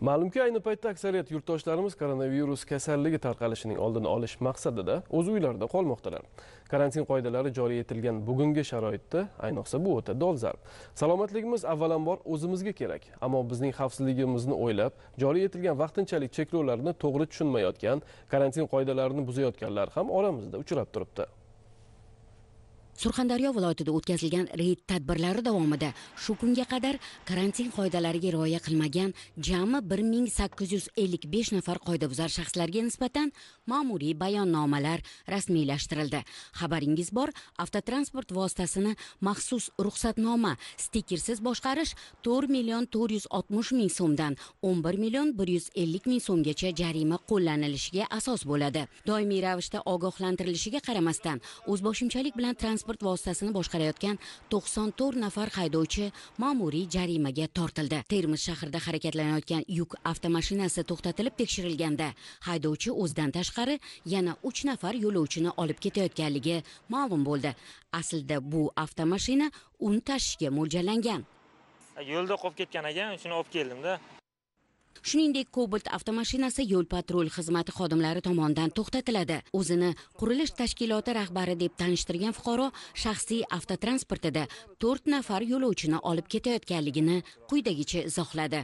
ma'lumki ayni paytda aksariyat yurtdoshlarimiz koronavirus kasalligi tarqalishining oldini olish maqsadida o'z uylarida qolmoqdalar karantin qoidalari joriy etilgan bugungi sharoitda ayniqsa bu o'ta dolzarb salomatligimiz avvalambor o'zimizga kerak ammo bizning xavfsizligimizni o'ylab joriy etilgan vaqtinchalik cheklovlarni to'g'ri tushunmayotgan karantin qoidalarini buzayotganlar ham oramizda uchrab turibdi surxondaryo viloyatida o'tkazilgan reyd tadbirlari davomida shu kunga qadar karantin qoidalariga rioya qilmagan jami bir ming sakkiz yuz ellik besh nafar qoidabuzar shaxslarga nisbatan ma'muriy bayonnomalar rasmiylashtirildi xabaringiz bor avtotransport vositasini maxsus ruxsatnoma stikersiz boshqarish to'rt million to'rt yuz oltmish ming so'mdan o'n bir million bir yuz ellik ming so'mgacha jarima qo'llanilishiga asos bo'ladi doimiy ravishda ogohlantirilishiga qaramasdan o'zboshimchalik bilan transport transport vositasini boshqarayotgan 94 nafar haydovchi ma'muriy jarimaga tortildi termiz shahrida harakatlanayotgan yuk avtomashinasi to'xtatilib tekshirilganda haydovchi o'zidan tashqari yana 3 nafar yo'lovchini olib ketayotganligi ma'lum bo'ldi aslida bu avtomashina un tashishga mo'ljallangan yo'lda qolib ketgan ekan shuni olib keldimda shuningdek cobalt avtomashinasi yo'l patrul xizmati xodimlari tomonidan to'xtatiladi o'zini qurilish tashkiloti rahbari deb tanishtirgan fuqaro shaxsiy avtotransportida to'rt nafar yo'lovchini olib ketayotganligini quyidagicha izohladi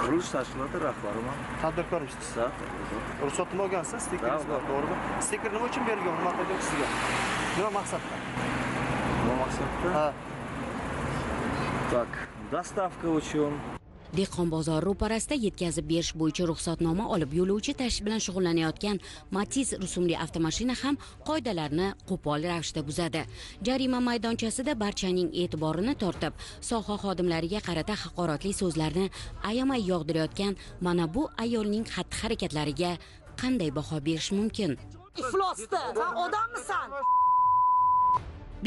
qurilish tashkiloti rahbariman tadbirkormisiz да ruxsat nima olgansiz stikeringiz bor to'g'rimi stiker nima uchun berilgan nima qilgan sizga nima maqsadda nima maqsadda ha так доставка uchun dehqon bozori ro'parasida yetkazib berish bo'yicha ruxsatnoma olib yo'lovchi tashish bilan shug'ullanayotgan matiz rusumli avtomashina ham qoidalarni qo'pol ravishda buzadi jarima maydonchasida barchaning e'tiborini tortib soha xodimlariga qarata haqoratli so'zlarni ayamay yog'dirayotgan mana bu ayolning xatti harakatlariga qanday baho berish mumkin iflosda san odammisan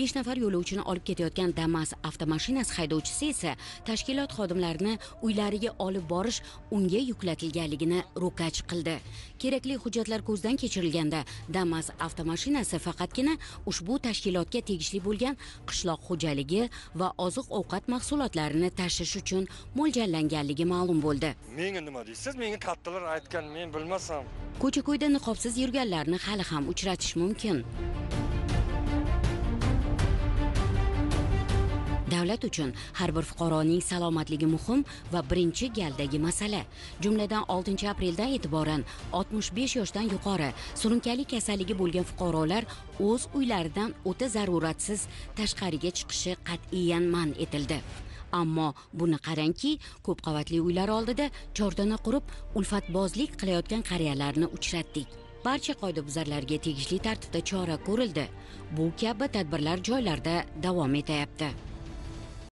besh nafar yo'lovchini olib ketayotgan damas avtomashinasi haydovchisi esa tashkilot xodimlarini uylariga olib borish unga yuklatilganligini ro'kach qildi kerakli hujjatlar ko'zdan kechirilganda damas avtomashinasi faqatgina ushbu tashkilotga tegishli bo'lgan qishloq xo'jaligi va oziq ovqat mahsulotlarini tashish uchun mo'ljallanganligi ma'lum bo'ldi menga nima deysiz menga kattalar aytgan men bilmasam ko'cha ko'yda niqobsiz yurganlarni hali ham uchratish mumkin davlat uchun har bir fuqaroning salomatligi muhim va birinchi galdagi masala jumladan 6 apreldan e'tiboran 65 yoshdan yuqori surunkali kasalligi bo'lgan fuqarolar o'z uylaridan o'ta zaruratsiz tashqariga chiqishi qat'iyan man etildi ammo buni qarangki ko'p qavatli uylar oldida chordana qurib ulfatbozlik qilayotgan qariyalarni uchratdik barcha qoidabuzarlarga tegishli tartibda chora ko'rildi bu kabi tadbirlar joylarda davom etayapti